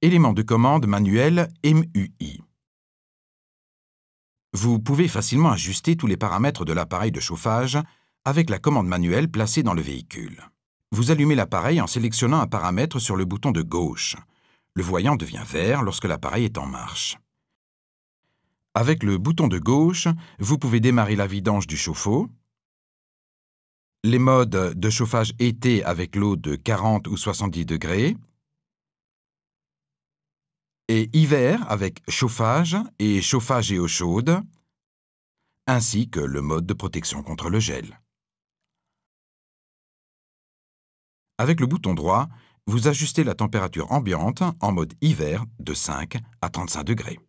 Élément de commande manuel MUI. Vous pouvez facilement ajuster tous les paramètres de l'appareil de chauffage avec la commande manuelle placée dans le véhicule. Vous allumez l'appareil en sélectionnant un paramètre sur le bouton de gauche. Le voyant devient vert lorsque l'appareil est en marche. Avec le bouton de gauche, vous pouvez démarrer la vidange du chauffe-eau, les modes de chauffage été avec l'eau de 40 ou 70 degrés, et hiver avec chauffage et chauffage et eau chaude, ainsi que le mode de protection contre le gel. Avec le bouton droit, vous ajustez la température ambiante en mode hiver de 5 à 35 degrés.